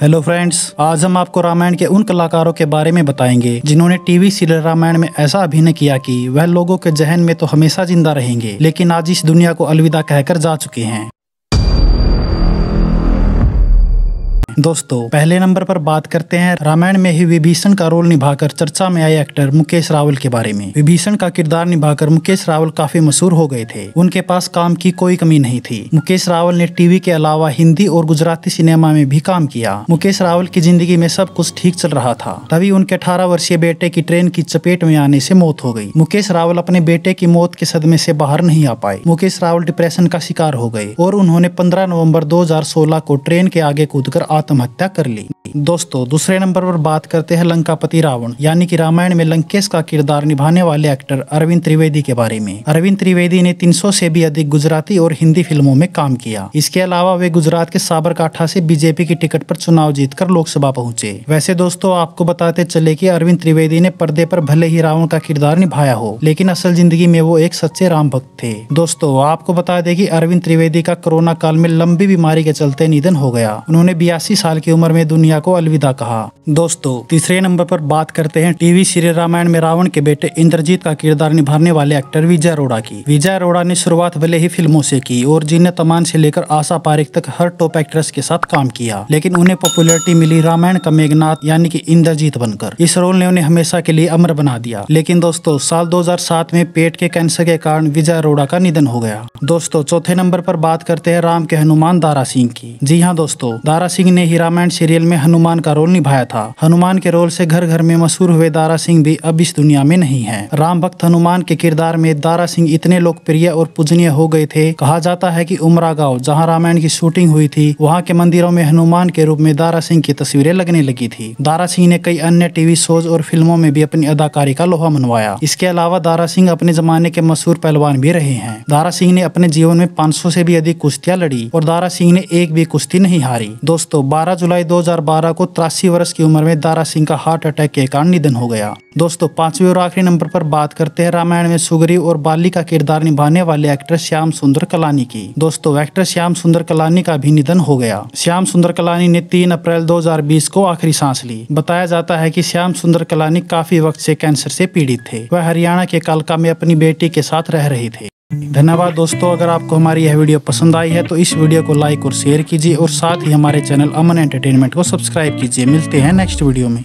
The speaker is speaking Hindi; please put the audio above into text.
हेलो फ्रेंड्स आज हम आपको रामायण के उन कलाकारों के बारे में बताएंगे जिन्होंने टीवी सीरियल रामायण में ऐसा अभिनय किया कि वह लोगों के जहन में तो हमेशा जिंदा रहेंगे लेकिन आज इस दुनिया को अलविदा कहकर जा चुके हैं दोस्तों पहले नंबर पर बात करते हैं रामायण में ही विभीषण का रोल निभाकर चर्चा में आए एक्टर मुकेश रावल के बारे में विभीषण का किरदार निभाकर मुकेश रावल काफी मशहूर हो गए थे उनके पास काम की कोई कमी नहीं थी मुकेश रावल ने टीवी के अलावा हिंदी और गुजराती सिनेमा में भी काम किया मुकेश रावल की जिंदगी में सब कुछ ठीक चल रहा था तभी उनके अठारह वर्षीय बेटे की ट्रेन की चपेट में आने से मौत हो गई मुकेश रावल अपने बेटे की मौत के सदमे से बाहर नहीं आ पाए मुकेश रावल डिप्रेशन का शिकार हो गए और उन्होंने पंद्रह नवम्बर दो को ट्रेन के आगे कूद कर आत्महत्या कर ली दोस्तों दूसरे नंबर पर बात करते हैं लंकापति रावण यानी कि रामायण में लंकेश का किरदार निभाने वाले एक्टर अरविंद त्रिवेदी के बारे में अरविंद त्रिवेदी ने 300 से भी अधिक गुजराती और हिंदी फिल्मों में काम किया इसके अलावा वे गुजरात के साबरकाठा से बीजेपी की टिकट पर चुनाव जीतकर लोकसभा पहुंचे वैसे दोस्तों आपको बताते चले की अरविंद त्रिवेदी ने पर्दे पर भले ही रावण का किरदार निभाया हो लेकिन असल जिंदगी में वो एक सच्चे राम भक्त थे दोस्तों आपको बता दें की अरविंद त्रिवेदी का कोरोना काल में लंबी बीमारी के चलते निधन हो गया उन्होंने बयासी अस्सी साल की उम्र में दुनिया को अलविदा कहा दोस्तों तीसरे नंबर पर बात करते हैं टीवी सीरियल रामायण में रावण के बेटे इंद्रजीत का किरदार निभाने वाले एक्टर विजय अरोड़ा की विजय अरोड़ा ने शुरुआत भले ही फिल्मों से की और जिन्हें तमान से लेकर आशा पारिक तक हर टॉप एक्ट्रेस के साथ काम किया लेकिन उन्हें पॉपुलरिटी मिली रामायण का मेघनाथ यानी की इंद्रजीत बनकर इस रोल ने उन्हें हमेशा के लिए अमर बना दिया लेकिन दोस्तों साल दो में पेट के कैंसर के कारण विजय अरोड़ा का निधन हो गया दोस्तों चौथे नंबर पर बात करते हैं राम के हनुमान दारा सिंह की जी हाँ दोस्तों दारा सिंह ने ने हीरामैंड सीरियल में हनुमान का रोल निभाया था हनुमान के रोल से घर घर में मशहूर हुए दारा सिंह भी अब इस दुनिया में नहीं है राम भक्त हनुमान के किरदार में दारा सिंह इतने लोकप्रिय और पूजनीय हो गए थे कहा जाता है की उमरा गाँव जहाँ रामायण की शूटिंग हुई थी वहाँ के मंदिरों में हनुमान के रूप में दारा सिंह की तस्वीरें लगने लगी थी दारा सिंह ने कई अन्य टीवी शोज और फिल्मों में भी अपनी अदाकारी का लोहा मनवाया इसके अलावा दारा सिंह अपने जमाने के मशहूर पहलवान भी रहे हैं दारा सिंह ने अपने जीवन में 500 से भी अधिक कुश्तियां लड़ी और दारा सिंह ने एक भी कुश्ती नहीं हारी दोस्तों 12 जुलाई 2012 को तिरासी वर्ष की उम्र में दारा सिंह का हार्ट अटैक के कारण निधन हो गया दोस्तों पांचवें और आखिरी नंबर पर बात करते हैं रामायण में सुगरी और बाली का किरदार निभाने वाले एक्टर श्याम सुंदर कलानी की दोस्तों एक्टर श्याम सुंदर कलानी का भी निधन हो गया श्याम सुंदर कलानी ने तीन अप्रैल दो को आखिरी सांस ली बताया जाता है की श्याम सुंदर कलानी काफी वक्त से कैंसर से पीड़ित थे वह हरियाणा के कालका में अपनी बेटी के साथ रह रहे थे धन्यवाद दोस्तों अगर आपको हमारी यह वीडियो पसंद आई है तो इस वीडियो को लाइक और शेयर कीजिए और साथ ही हमारे चैनल अमन एंटरटेनमेंट को सब्सक्राइब कीजिए मिलते हैं नेक्स्ट वीडियो में